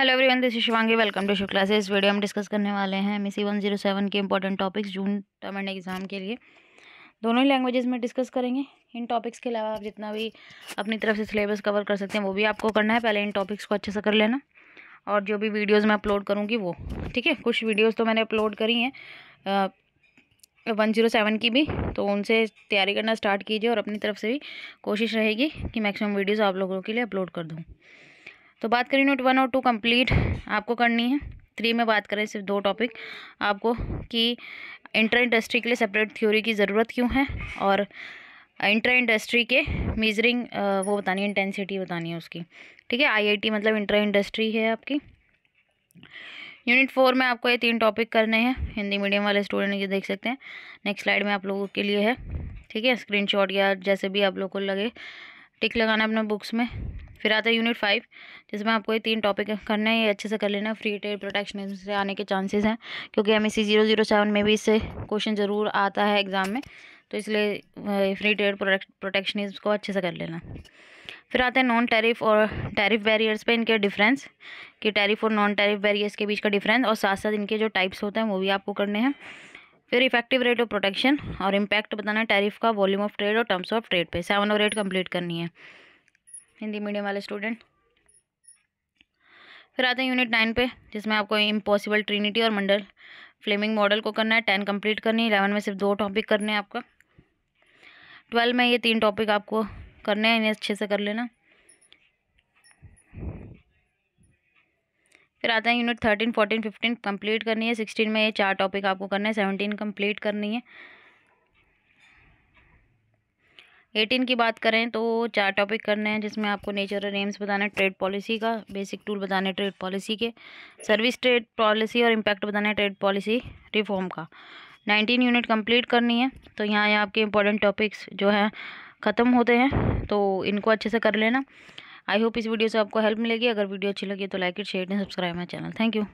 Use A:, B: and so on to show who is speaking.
A: hello everyone this Shivangi welcome to शू classes इस video हम डिस्कस करने वाले हैं मिसी वन जीरो सेवन के important topics June term end exam के लिए दोनों ही लैंग्वेजेस में डिस्कस करेंगे इन टॉपिक्स के अलावा आप जितना भी अपनी तरफ से सिलेबस कवर कर सकते हैं वो भी आपको करना है पहले इन टॉपिक्स को अच्छे से कर लेना और जो भी वीडियोज़ मैं अपलोड करूँगी वो ठीक है कुछ वीडियोज़ तो मैंने अपलोड करी हैं वन जीरो सेवन की भी तो उनसे तैयारी करना स्टार्ट कीजिए और अपनी तरफ से भी कोशिश रहेगी कि मैक्सिमम वीडियोज़ आप लोगों के लिए अपलोड कर दूँ तो बात करें नोट वन और टू कंप्लीट आपको करनी है थ्री में बात करें सिर्फ दो टॉपिक आपको कि इंटर इंडस्ट्री के लिए सेपरेट थ्योरी की ज़रूरत क्यों है और इंटर इंडस्ट्री के मेजरिंग वो बतानी है इंटेंसिटी बतानी है उसकी ठीक है आईआईटी मतलब इंटर इंडस्ट्री है आपकी यूनिट फोर में आपको ये तीन टॉपिक करने हैं हिंदी मीडियम वाले स्टूडेंट ये देख सकते हैं नेक्स्ट स्लाइड में आप लोगों के लिए है ठीक है स्क्रीनशॉट या जैसे भी आप लोग को लगे टिक लगाना अपने बुक्स में फिर आता है यूनिट फाइव जिसमें आपको ये तीन टॉपिक करना है ये अच्छे से कर लेना फ्री ट्रेड प्रोटेक्शन से आने के चांसेस हैं क्योंकि M S zero zero seven में भी इससे क्वेश्चन ज़रूर आता है एग्ज़ाम में तो इसलिए फ्री ट्रेड प्रोटेक्शनिज्म को अच्छे से कर लेना फिर आते हैं नॉन टैरिफ और टैरिफ बैरियर्स पे इनके डिफरेंस कि टैरिफ और नॉन टैरिफ बैरियर्स के बीच का डिफरेंस और साथ साथ इनके जो टाइप्स होते हैं वो भी आपको करने हैं फिर इफेक्टिव रेट ऑफ प्रोटेक्शन और इम्पैक्ट बताना है टैरिफ का वॉल्यूम ऑफ ट्रेड और टर्म्स ऑफ ट्रेड पे सेवन और एट कंप्लीट करनी है हिंदी मीडियम वाले स्टूडेंट फिर आते हैं यूनिट नाइन पे जिसमें आपको इम्पॉसिबल ट्रिनिटी और मंडल फ्लेमिंग मॉडल को करना है टेन कंप्लीट करनी है इलेवन में सिर्फ दो टॉपिक करने हैं आपका ट्वेल्व में ये तीन टॉपिक आपको करने हैं इन्हें अच्छे से कर लेना फिर आते हैं unit thirteen fourteen fifteen complete करनी है सिक्सटीन में ये चार टॉपिक आपको करना है सेवनटीन कंप्लीट करनी है एटीन की बात करें तो चार टॉपिक करने हैं जिसमें आपको नेचर और एम्स बताना है ट्रेड पॉलिसी का बेसिक टूल बताना है ट्रेड पॉलिसी के सर्विस ट्रेड पॉलिसी और इम्पैक्ट बताना है ट्रेड पॉलिसी रिफॉर्म का नाइनटीन यूनिट कंप्लीट करनी है तो यहाँ यहाँ आपके इंपॉर्टेंट टॉपिक्स जो हैं ख़त्म होते हैं तो इनको अच्छे से कर लेना आई होप इस वीडियो से आपको हेल्प मिलेगी अगर वीडियो अच्छी लगी तो like it share and subscribe my channel thank you